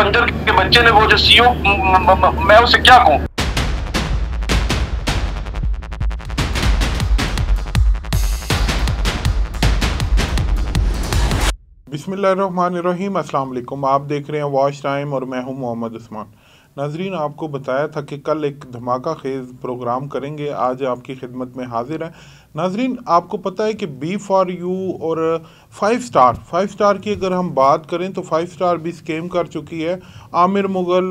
कंजर के बच्चे ने वो जो सीओ मैं उसे क्या कहूँ बिसमीम अल्लाम आप देख रहे हैं वॉच टाइम और मैं हूं मोहम्मद उस्मान नाजरीन आपको बताया था कि कल एक धमाका खेज प्रोग्राम करेंगे आज आपकी खिदमत में हाजिर है नाजरीन आपको पता है कि बी फॉर यू और फाइव स्टार फाइव स्टार की अगर हम बात करें तो फाइव स्टार भी स्केम कर चुकी है आमिर मुग़ल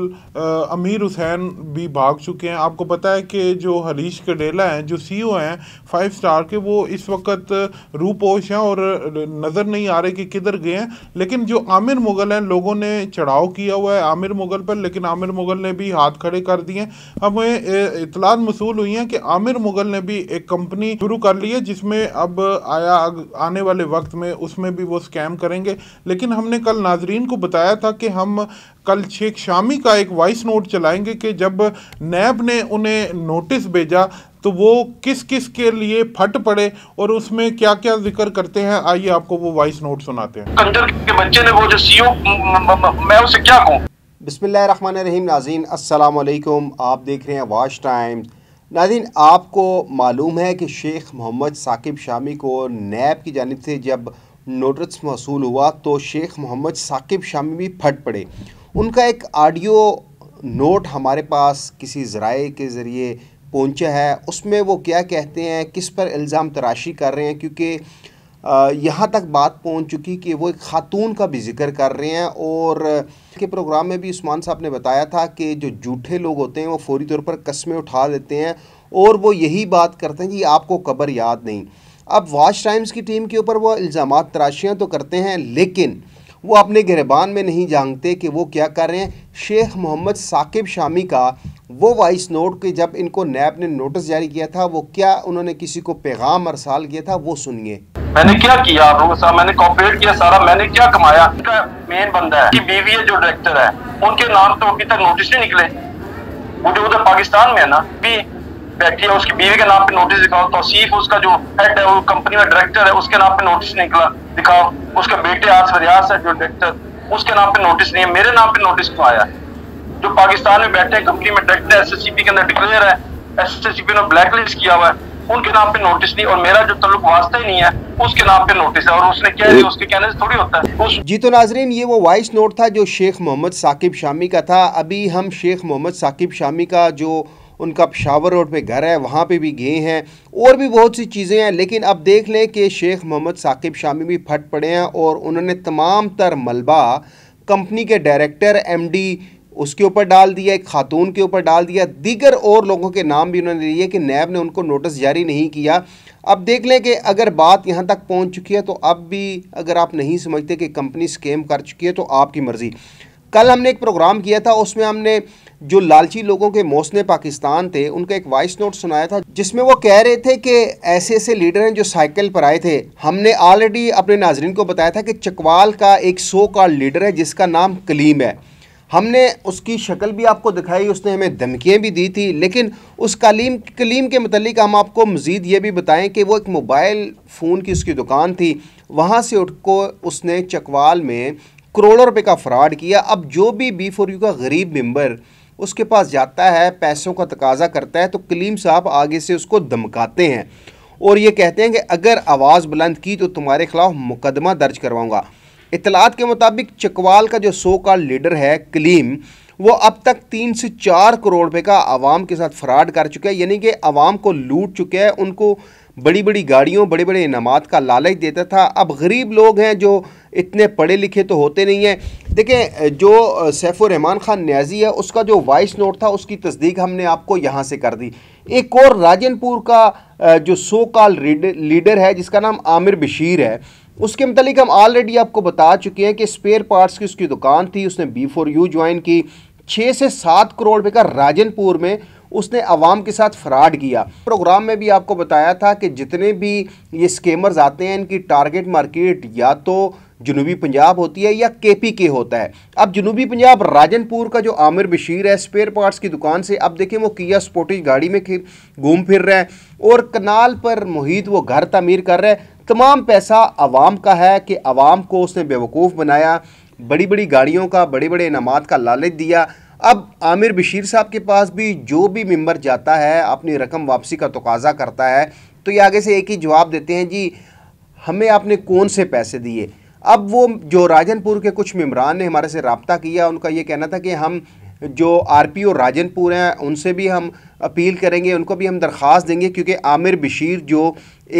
अमीर हुसैन भी भाग चुके हैं आपको पता है कि जो हरीश कडेला हैं जो ओ e हैं फाइव स्टार के वो इस वक्त रूपोश हैं और नज़र नहीं आ रहे कि किधर गए हैं लेकिन जो आमिर मुग़ल हैं लोगों ने चढ़ाव किया हुआ है आमिर मुग़ल पर लेकिन आमिर मुग़ल ने भी हाथ खड़े कर दिए हमें इतलात मसूल हुई हैं कि आमिर मुग़ल ने भी एक कंपनी शुरू कर ली है जिसमें अब आया आने वाले वक्त में उस उसमें भी वो स्कैम करेंगे लेकिन हमने कल नाजरीन को बताया था कि हम कल शेख शामी का एक वॉइस नोट चलाएंगे कि जब नैब ने उन्हें नोटिस भेजा तो वो किस किस के लिए फट पड़े और उसमें क्या क्या जिक्र करते हैं आइए आपको वो वॉइस नोट सुनाते हैं अंदर के बच्चे ने वो जो सीओ मैं उसे क्या कहूँ बिस्मिल्लाहमान रहीम नाजीन असलकुम आप देख रहे हैं वॉच टाइम्स नाजीन आपको मालूम है कि शेख मोहम्मद साकिब शामी को नैब की जानब से जब नोटिस मौसू हुआ तो शेख मोहम्मद साकिब शामी भी फट पड़े उनका एक आडियो नोट हमारे पास किसी ज़राए के ज़रिए पहुंचा है उसमें वो क्या कहते हैं किस पर इल्ज़ाम तराशी कर रहे हैं क्योंकि यहाँ तक बात पहुंच चुकी कि वो एक ख़ातून का भी जिक्र कर रहे हैं और के प्रोग्राम में भी उस्मान साहब ने बताया था कि जो झूठे लोग होते हैं वो फौरी तौर पर कस्में उठा देते हैं और वो यही बात करते हैं कि आपको कबर याद नहीं अब वाश टाइम्स की टीम के ऊपर वो इल्ज़ाम तराशियाँ तो करते हैं लेकिन वो अपने गिरबान में नहीं जानते कि वो क्या कर रहे हैं शेख मोहम्मद साकिब शामी का वो वॉइस नोट के जब इनको नैब ने नोटिस जारी किया था वो क्या उन्होंने किसी को पैगाम अरसाल किया था वो सुनिए मैंने क्या किया आप साहब मैंने कॉपरेट किया सारा मैंने क्या कमाया इनका मेन बंदा है कि बीवी है जो डायरेक्टर है उनके नाम तो अभी तक नोटिस नहीं निकले वो जो उधर पाकिस्तान में है ना भी बैठी है उसकी बीवी के नाम पे नोटिस दिखाओ तोसीफ उसका जो हेड है वो कंपनी में डायरेक्टर है उसके नाम पे नोटिस निकला दिखाओ उसके बेटे आज रियाज है जो डायरेक्टर उसके नाम पे नोटिस नहीं है मेरे नाम पे नोटिस क्यों आया जो पाकिस्तान में बैठे कंपनी में डायरेक्टर एस एस के अंदर डिक्लेयर है एस एस ने ब्लैकलिस्ट किया हुआ है उनके नाम पे नोटिस नहीं और मेरा जो तल्लुक वास्ता ही नहीं है उसके नाम पे नोटिस है और उसने क्या है उसके कहने से थोड़ी होता है उस... जी तो नाजरीन ये वो वॉइस नोट था जो शेख मोहम्मद साकिब शामी का था अभी हम शेख मोहम्मद साकिब शामी का जो उनका पिशावर रोड पे घर है वहाँ पे भी गए हैं और भी बहुत सी चीज़ें हैं लेकिन अब देख लें कि शेख मोहम्मद साकिब शामी भी फट पड़े हैं और उन्होंने तमाम तर मलबा कंपनी के डायरेक्टर एम उसके ऊपर डाल दिया एक खातून के ऊपर डाल दिया दीगर और लोगों के नाम भी उन्होंने लिए कि नैब ने उनको नोटिस जारी नहीं किया अब देख लें कि अगर बात यहाँ तक पहुँच चुकी है तो अब भी अगर आप नहीं समझते कि कंपनी स्कैम कर चुकी है तो आपकी मर्ज़ी कल हमने एक प्रोग्राम किया था उसमें हमने जो लालची लोगों के मोसने पाकिस्तान थे उनका एक वॉइस नोट सुनाया था जिसमें वो कह रहे थे कि ऐसे ऐसे लीडर हैं जो साइकिल पर आए थे हमने ऑलरेडी अपने नाजरन को बताया था कि चकवाल का एक सो का लीडर है जिसका नाम कलीम है हमने उसकी शक्ल भी आपको दिखाई उसने हमें धमकियाँ भी दी थी लेकिन उस कलीम कलीम के मतलब हम आपको मज़ीद ये भी बताएं कि वो एक मोबाइल फ़ोन की उसकी दुकान थी वहाँ से उठ को उसने चकवाल में करोड़ों रुपये का फ्रॉड किया अब जो भी बी फोर यू का गरीब मेम्बर उसके पास जाता है पैसों का तकाजा करता है तो कलीम साहब आगे से उसको धमकाते हैं और ये कहते हैं कि अगर आवाज़ बुलंद की तो तुम्हारे खिलाफ मुकदमा दर्ज करवाऊँगा इतलात के मुताबिक चकवाल का जो सो का लीडर है कलीम वो अब तक तीन से चार करोड़ रुपये का आवाम के साथ फ्रॉड कर चुका है यानी कि आवाम को लूट चुका है उनको बड़ी बड़ी गाड़ियों बड़े बड़े इनामत का लालच देता था अब गरीब लोग हैं जो इतने पढ़े लिखे तो होते नहीं हैं देखें जो सैफुररहमान ख़ान न्याजी है उसका जो वॉइस नोट था उसकी तस्दीक हमने आपको यहाँ से कर दी एक और राजनपुर का जो सो काल लीडर है जिसका नाम आमिर बशीर है उसके मतलब हम ऑलरेडी आपको बता चुके हैं कि स्पेयर पार्ट्स की उसकी दुकान थी उसने बी फोर यू ज्वाइन की छः से सात करोड़ रुपये का राजनपुर में उसने अवाम के साथ फ्रॉड किया प्रोग्राम में भी आपको बताया था कि जितने भी ये स्केमर्स आते हैं इनकी टारगेट मार्केट या तो जनूबी पंजाब होती है या के पी के होता है अब जनूबी पंजाब राजनपुर का जो आमिर बशीर है स्पेयर पार्ट्स की दुकान से अब देखें वो किया स्पोर्टिज गाड़ी में घूम फिर रहे हैं और कनाल पर मुहित वो घर तमीर कर रहे हैं तमाम पैसा आवाम का है कि आवाम को उसने बेवकूफ़ बनाया बड़ी बड़ी गाड़ियों का बड़े बड़े इनामत का लालच दिया अब आमिर बशीर साहब के पास भी जो भी मेम्बर जाता है अपनी रकम वापसी का तकाज़ा करता है तो ये आगे से एक ही जवाब देते हैं जी हमें आपने कौन से पैसे दिए अब वो जो राजनपुर के कुछ मम्बरान ने हमारे से रबता किया उनका ये कहना था कि हम जो आर पी ओ राजनपुर हैं उनसे भी हम अपील करेंगे उनको भी हम दरख्वास्त देंगे क्योंकि आमिर बशीर जो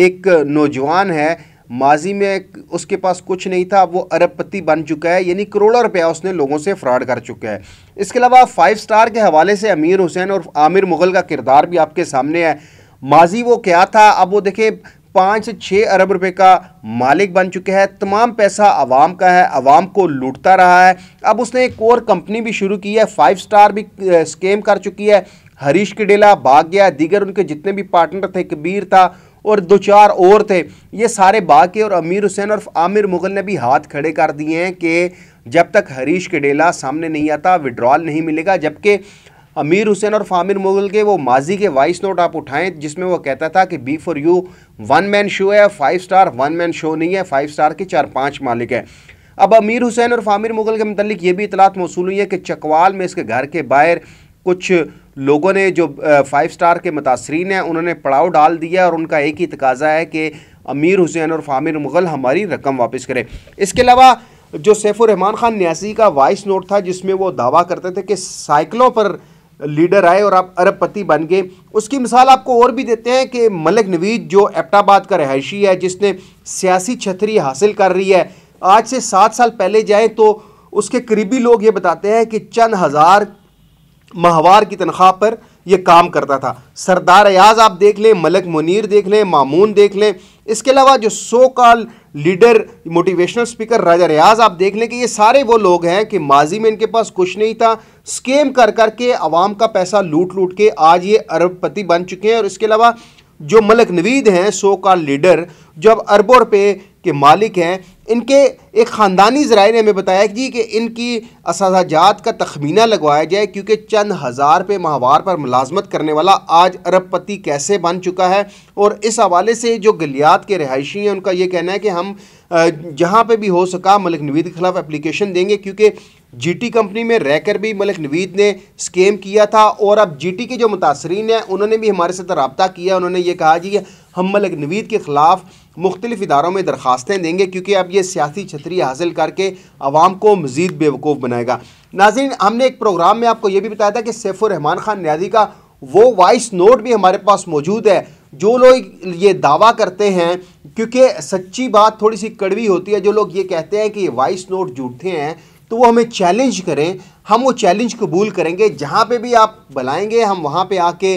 एक नौजवान है माजी में उसके पास कुछ नहीं था अब वो अरबपति बन चुका है यानी करोड़ों रुपया उसने लोगों से फ्रॉड कर चुका है इसके अलावा फाइव स्टार के हवाले से अमीर हुसैन और आमिर मुग़ल का किरदार भी आपके सामने है माजी वो क्या था अब वो देखे पाँच से छः अरब रुपए का मालिक बन चुका है तमाम पैसा आवाम का है आवाम को लूटता रहा है अब उसने एक और कंपनी भी शुरू की है फाइव स्टार भी स्केम कर चुकी है हरीश किडेला भाग गया दीगर उनके जितने भी पार्टनर थे कबीर था और दो चार और थे ये सारे बाके और अमीर हुसैन और आमिर मुगल ने भी हाथ खड़े कर दिए हैं कि जब तक हरीश कडेला सामने नहीं आता विड्रॉल नहीं मिलेगा जबकि अमीर हुसैन और फामिर मुगल के वो माजी के वॉइस नोट आप उठाएं जिसमें वो कहता था कि B for U one man show है five star one man show नहीं है फाइव स्टार के चार पांच मालिक हैं अब अमीर हुसैन और फामिर मुगल के मतलब ये भी इतलात मौसू हुई है कि चकवाल में इसके घर के बाहर कुछ लोगों ने जो फाइव स्टार के मुतासरीन हैं उन्होंने पड़ाव डाल दिया और उनका एक ही तकाजा है कि अमीर हुसैन और फामिर मुग़ल हमारी रकम वापस करें इसके अलावा जो सैफुररहमान ख़ान न्यासी का वॉइस नोट था जिसमें वो दावा करते थे कि साइकिलों पर लीडर आए और आप अरबपति बन गए उसकी मिसाल आपको और भी देते हैं कि मलिक नवीद जो एपटाबाद का रहायशी है जिसने सियासी छतरी हासिल कर रही है आज से सात साल पहले जाएँ तो उसके करीबी लोग ये बताते हैं कि चंद हज़ार माहवार की तनख्वाह पर यह काम करता था सरदार अयाज आप देख लें मलक मुनीर देख लें मामून देख लें इसके अलावा जो so called leader motivational speaker Raja Riyaz आप देख लें कि ये सारे वो लोग हैं कि माजी में इनके पास कुछ नहीं था स्केम कर कर करके आवाम का पैसा लूट लूट के आज ये अरबपति बन चुके हैं और इसके अलावा जो मलक नवीद हैं सो कॉल लीडर जो अब अरबों रुपये के मालिक हैं इनके एक ख़ानदानी ज़राए ने हमें बताया कि जी कि इनकी असाजात का तखमीना लगवाया जाए क्योंकि चंद हज़ार पे माहवार पर मुलाजमत करने वाला आज अरबपति कैसे बन चुका है और इस हवाले से जो गलियात के रहायशी हैं उनका ये कहना है कि हम जहाँ पे भी हो सका मलिक नवीद के ख़िलाफ़ एप्लीकेशन देंगे क्योंकि जीटी कंपनी में रहकर भी मलिक नवीद ने स्कैम किया था और अब जीटी के जो मुतासरीन हैं उन्होंने भी हमारे साथ रबता किया उन्होंने ये कहा जी हम मलिक नवीद के ख़िलाफ़ मुख्तलिफ इदारों में दरख्वास्तें देंगे क्योंकि अब ये सियासी छतरी हासिल करके आवाम को मज़ीद बेवकूफ़ बनाएगा नाजिन हमने एक प्रोग्राम में आपको यह भी बताया था कि सैफुररहमान खान न्याजी का वो वॉइस नोट भी हमारे पास मौजूद है जो लोग ये दावा करते हैं क्योंकि सच्ची बात थोड़ी सी कड़वी होती है जो लोग ये कहते हैं कि ये वॉइस नोट झूठे हैं तो वो हमें चैलेंज करें हम वो चैलेंज कबूल करेंगे जहाँ पे भी आप बुलाएंगे हम वहाँ पे आके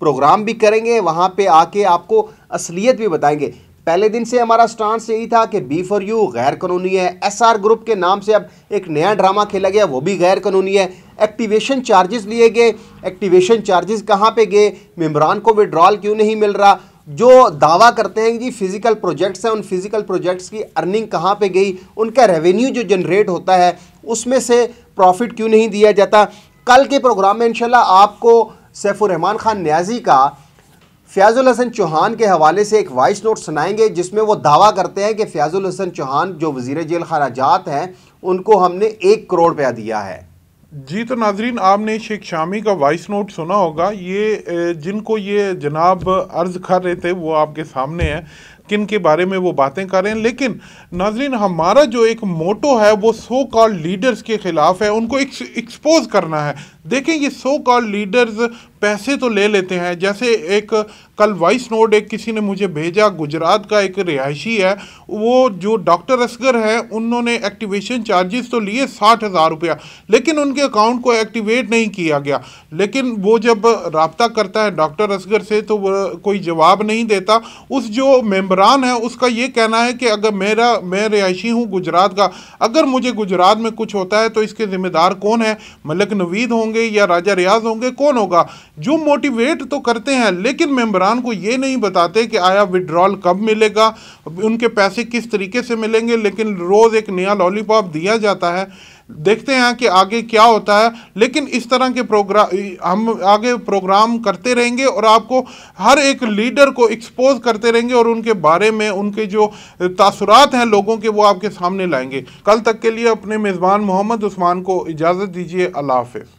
प्रोग्राम भी करेंगे वहाँ पे आके आपको असलियत भी बताएंगे पहले दिन से हमारा स्टांस यही था कि बी फॉर यू गैर कानूनी है एसआर ग्रुप के नाम से अब एक नया ड्रामा खेला गया वो भी गैर कानूनी है एक्टिवेशन चार्जेस लिए गए एक्टिवेशन चार्जेस कहाँ पे गए मेम्बरान को विड्रॉल क्यों नहीं मिल रहा जो दावा करते हैं कि फिज़िकल प्रोजेक्ट्स हैं उन फिज़िकल प्रोजेक्ट्स की अर्निंग कहाँ पर गई उनका रेवेन्यू जो जनरेट होता है उसमें से प्रॉफिट क्यों नहीं दिया जाता कल के प्रोग्राम में इनशाला आपको सैफुररहमान खान न्याजी का फयाजुल हसन चौहान के हवाले से एक वॉइस नोट सुनाएंगे जिसमें वो दावा करते हैं कि फयाजुल हसन चौहान जो वजीर जेल खराजात हैं उनको हमने एक करोड़ रुपया दिया है जी तो नाजरीन आपने शेख शामी का वॉइस नोट सुना होगा ये जिनको ये जनाब अर्ज़ कर रहे थे वो आपके सामने है किन के बारे में वो बातें कर रहे हैं लेकिन नाजरीन हमारा जो एक मोटो है वो सो कॉल लीडर्स के ख़िलाफ़ है उनको एक्सपोज करना है देखें ये सो कॉल लीडर्स पैसे तो ले लेते हैं जैसे एक कल वॉइस नोट एक किसी ने मुझे भेजा गुजरात का एक रिहायशी है वो जो डॉक्टर असगर है उन्होंने एक्टिवेशन चार्जेस तो लिए साठ हज़ार रुपया लेकिन उनके अकाउंट को एक्टिवेट नहीं किया गया लेकिन वो जब रबता करता है डॉक्टर असगर से तो कोई जवाब नहीं देता उस जो मेम्बर इमरान है उसका ये कहना है कि अगर मेरा मैं रिहायशी हूँ गुजरात का अगर मुझे गुजरात में कुछ होता है तो इसके ज़िम्मेदार कौन है मलिक नवीद होंगे या राजा रियाज होंगे कौन होगा जो मोटिवेट तो करते हैं लेकिन मेम्बरान को ये नहीं बताते कि आया विड्रॉल कब मिलेगा उनके पैसे किस तरीके से मिलेंगे लेकिन रोज़ एक नया लॉलीपॉप दिया जाता है देखते हैं कि आगे क्या होता है लेकिन इस तरह के प्रोग्राम हम आगे प्रोग्राम करते रहेंगे और आपको हर एक लीडर को एक्सपोज करते रहेंगे और उनके बारे में उनके जो तासुरात हैं लोगों के वो आपके सामने लाएंगे कल तक के लिए अपने मेज़बान मोहम्मद उस्मान को इजाज़त दीजिए अल्लाह हाफिज़